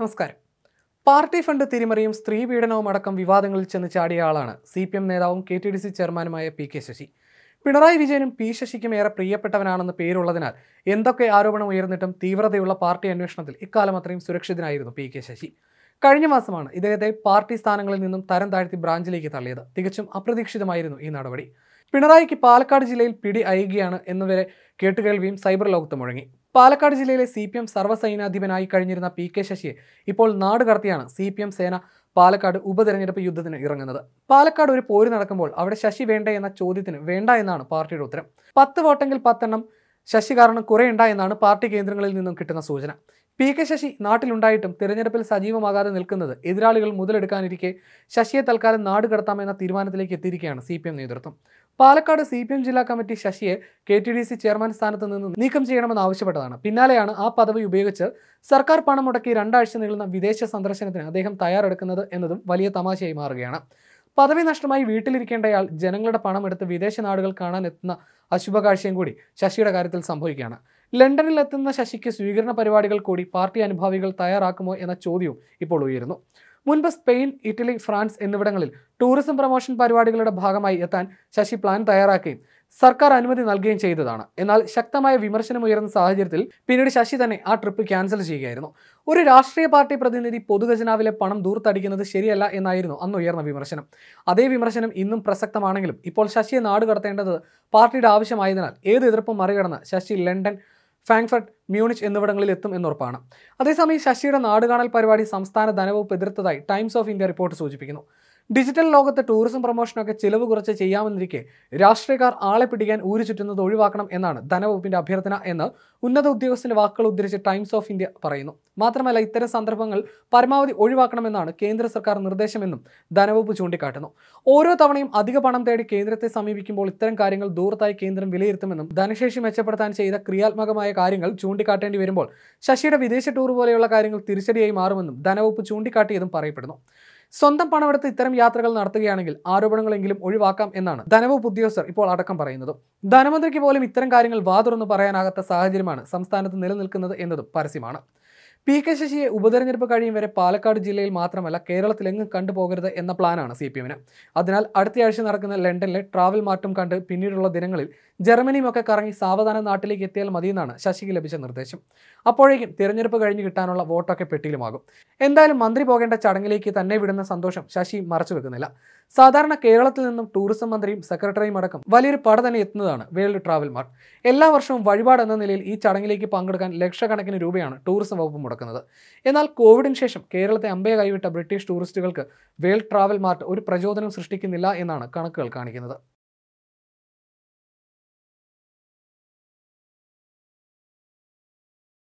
നമസ്കാരം party fund തിരിമറിയും സ്ത്രീ പീഡനവും അടക്കം വിവാദങ്ങളിൽ ചെന്ന് ചാടിയ ആളാണ് സി പി എം നേതാവും കെ ടി ഡി സി ചെയർമാനുമായ പി കെ ശശി പിണറായി വിജയനും പി ശശിക്കും ഏറെ പ്രിയപ്പെട്ടവനാണെന്ന് പേരുള്ളതിനാൽ എന്തൊക്കെ ആരോപണം ഉയർന്നിട്ടും തീവ്രതയുള്ള പാർട്ടി അന്വേഷണത്തിൽ ഇക്കാലം അത്രയും സുരക്ഷിതനായിരുന്നു പി കെ ശശി കഴിഞ്ഞ മാസമാണ് ഇദ്ദേഹത്തെ പാർട്ടി സ്ഥാനങ്ങളിൽ നിന്നും തരം താഴ്ത്തി ബ്രാഞ്ചിലേക്ക് തള്ളിയത് തികച്ചും അപ്രതീക്ഷിതമായിരുന്നു ഈ നടപടി പിണറായിക്ക് പാലക്കാട് ജില്ലയിൽ പിടി അയകുകയാണ് എന്നുവരെ കേട്ടുകേൾവിയും സൈബർ ലോകത്ത് മുഴങ്ങി പാലക്കാട് ജില്ലയിലെ സി പി എം സർവ്വസൈനാധിപനായി കഴിഞ്ഞിരുന്ന പി കെ ശശിയെ ഇപ്പോൾ നാട് കടത്തിയാണ് സി പി എം സേന പാലക്കാട് ഉപതെരഞ്ഞെടുപ്പ് യുദ്ധത്തിന് ഇറങ്ങുന്നത് പാലക്കാട് ഒരു പോര് നടക്കുമ്പോൾ അവിടെ ശശി വേണ്ട എന്ന ചോദ്യത്തിന് വേണ്ട എന്നാണ് പാർട്ടിയുടെ ഉത്തരം പത്ത് വോട്ടെങ്കിൽ പത്തെണ്ണം ശശി കാരണം കുറേയുണ്ട എന്നാണ് പാർട്ടി കേന്ദ്രങ്ങളിൽ നിന്നും കിട്ടുന്ന സൂചന പി കെ ശശി നാട്ടിലുണ്ടായിട്ടും തിരഞ്ഞെടുപ്പിൽ സജീവമാകാതെ നിൽക്കുന്നത് എതിരാളികൾ മുതലെടുക്കാനിരിക്കെ ശശിയെ തൽക്കാലം നാട് കടത്താമെന്ന തീരുമാനത്തിലേക്ക് എത്തിയിരിക്കുകയാണ് സി പി എം നേതൃത്വം പാലക്കാട് സി പി എം ജില്ലാ കമ്മിറ്റി ശശിയെ K T D C chairman സ്ഥാനത്ത് നിന്ന് നീക്കം ചെയ്യണമെന്ന് ആവശ്യപ്പെട്ടതാണ് പിന്നാലെയാണ് ആ പദവി ഉപയോഗിച്ച് സർക്കാർ പണം മുടക്കി രണ്ടാഴ്ച നീളുന്ന വിദേശ സന്ദർശനത്തിന് അദ്ദേഹം തയ്യാറെടുക്കുന്നത് എന്നതും വലിയ തമാശയായി മാറുകയാണ് പദവി നഷ്ടമായി വീട്ടിലിരിക്കേണ്ടയാൾ ജനങ്ങളുടെ പണം എടുത്ത് വിദേശ നാടുകൾ കാണാൻ എത്തുന്ന അശുഭകാഴ്ചയും കൂടി ശശിയുടെ കാര്യത്തിൽ സംഭവിക്കുകയാണ് ലണ്ടനിൽ എത്തുന്ന ശശിക്ക് സ്വീകരണ പരിപാടികൾ കൂടി പാർട്ടി അനുഭാവികൾ തയ്യാറാക്കുമോ എന്ന ചോദ്യവും ഇപ്പോൾ ഉയരുന്നു മുൻപ് സ്പെയിൻ ഇറ്റലി ഫ്രാൻസ് എന്നിവിടങ്ങളിൽ ടൂറിസം പ്രൊമോഷൻ പരിപാടികളുടെ ഭാഗമായി എത്താൻ ശശി പ്ലാൻ തയ്യാറാക്കുകയും സർക്കാർ അനുമതി നൽകുകയും ചെയ്തതാണ് എന്നാൽ ശക്തമായ വിമർശനം ഉയർന്ന സാഹചര്യത്തിൽ പിന്നീട് ശശി തന്നെ ആ ട്രിപ്പ് ക്യാൻസൽ ചെയ്യുകയായിരുന്നു ഒരു രാഷ്ട്രീയ പാർട്ടി പ്രതിനിധി പൊതുഖജനാവിലെ പണം ദൂർത്തടിക്കുന്നത് ശരിയല്ല എന്നായിരുന്നു അന്ന് ഉയർന്ന വിമർശനം അതേ വിമർശനം ഇന്നും പ്രസക്തമാണെങ്കിലും ഇപ്പോൾ ശശിയെ നാടുകടത്തേണ്ടത് പാർട്ടിയുടെ ആവശ്യമായതിനാൽ ഏത് എതിർപ്പും മറികടന്ന് ശശി ലണ്ടൻ ഫ്രാങ്ക്ഫർട്ട് മ്യൂണിച്ച് എന്നിവിടങ്ങളിൽ എത്തും എന്നുറപ്പാണ് അതേസമയം ശശിയുടെ നാടുകാണൽ പരിപാടി സംസ്ഥാന ധനവകുപ്പ് എതിർത്തതായി ടൈംസ് ഓഫ് ഇന്ത്യ റിപ്പോർട്ട് സൂചിപ്പിക്കുന്നു ഡിജിറ്റൽ ലോകത്ത് ടൂറിസം പ്രൊമോഷനൊക്കെ ചിലവ് കുറച്ച് ചെയ്യാമെന്നിരിക്കെ രാഷ്ട്രീയക്കാർ ആളെ പിടിക്കാൻ ഊരു ചുറ്റുന്നത് ഒഴിവാക്കണം എന്നാണ് ധനവകുപ്പിന്റെ അഭ്യർത്ഥന എന്ന് ഉന്നത ഉദ്യോഗസ്ഥന്റെ വാക്കുകൾ ഉദ്ധരിച്ച് ടൈംസ് ഓഫ് ഇന്ത്യ പറയുന്നു മാത്രമല്ല ഇത്തരം സന്ദർഭങ്ങൾ പരമാവധി ഒഴിവാക്കണമെന്നാണ് കേന്ദ്ര സർക്കാർ നിർദ്ദേശമെന്നും ധനവകുപ്പ് ചൂണ്ടിക്കാട്ടുന്നു ഓരോ തവണയും അധിക പണം തേടി കേന്ദ്രത്തെ സമീപിക്കുമ്പോൾ ഇത്തരം കാര്യങ്ങൾ ദൂരത്തായി കേന്ദ്രം വിലയിരുത്തുമെന്നും ധനശേഷി മെച്ചപ്പെടുത്താൻ ചെയ്ത ക്രിയാത്മകമായ കാര്യങ്ങൾ ചൂണ്ടിക്കാട്ടേണ്ടി വരുമ്പോൾ ശശിയുടെ വിദേശ ടൂർ പോലെയുള്ള കാര്യങ്ങൾ തിരിച്ചടിയായി മാറുമെന്നും ധനവകുപ്പ് ചൂണ്ടിക്കാട്ടിയതും പറയപ്പെടുന്നു സ്വന്തം പണമെടുത്ത് ഇത്തരം യാത്രകൾ നടത്തുകയാണെങ്കിൽ ആരോപണങ്ങളെങ്കിലും ഒഴിവാക്കാം എന്നാണ് ധനവകുപ്പ് ഉദ്യോഗസ്ഥർ ഇപ്പോൾ അടക്കം പറയുന്നത് ധനമന്ത്രിക്ക് പോലും ഇത്തരം കാര്യങ്ങൾ വാതുറന്ന് പറയാനാകാത്ത സാഹചര്യമാണ് സംസ്ഥാനത്ത് നിലനിൽക്കുന്നത് എന്നതും പരസ്യമാണ് പി കെ ശശിയെ ഉപതെരഞ്ഞെടുപ്പ് കഴിയും വരെ പാലക്കാട് ജില്ലയിൽ മാത്രമല്ല കേരളത്തിലെങ്ങും കണ്ടുപോകരുത് എന്ന പ്ലാനാണ് സി പി എമ്മിന് അതിനാൽ അടുത്തയാഴ്ച നടക്കുന്ന ലണ്ടനിലെ ട്രാവൽ മാറ്റം കണ്ട് പിന്നീടുള്ള ദിനങ്ങളിൽ ജർമ്മനിയുമൊക്കെ കറങ്ങി സാവധാന നാട്ടിലേക്ക് എത്തിയാൽ മതിയെന്നാണ് ശശിക്ക് ലഭിച്ച നിർദ്ദേശം അപ്പോഴേക്കും തിരഞ്ഞെടുപ്പ് കഴിഞ്ഞ് കിട്ടാനുള്ള വോട്ടൊക്കെ പെട്ടിയിലുമാകും എന്തായാലും മന്ത്രി പോകേണ്ട ചടങ്ങിലേക്ക് തന്നെ വിടുന്ന സന്തോഷം ശശി മറച്ചു വെക്കുന്നില്ല സാധാരണ കേരളത്തിൽ നിന്നും ടൂറിസം മന്ത്രിയും സെക്രട്ടറിയും അടക്കം വലിയൊരു പട തന്നെ എത്തുന്നതാണ് വേൾഡ് ട്രാവൽ മാർട്ട് എല്ലാ വർഷവും വഴിപാട് എന്ന നിലയിൽ ഈ ചടങ്ങിലേക്ക് പങ്കെടുക്കാൻ ലക്ഷക്കണക്കിന് രൂപയാണ് ടൂറിസം വകുപ്പ് മുടക്കുന്നത് തുറക്കുന്നത് എന്നാൽ കോവിഡിന് ശേഷം കേരളത്തെ അമ്പയ കൈവിട്ട ബ്രിട്ടീഷ് ടൂറിസ്റ്റുകൾക്ക് വേൾഡ് ട്രാവൽ മാർട്ട് ഒരു പ്രചോദനം സൃഷ്ടിക്കുന്നില്ല എന്നാണ് കണക്കുകൾ കാണിക്കുന്നത്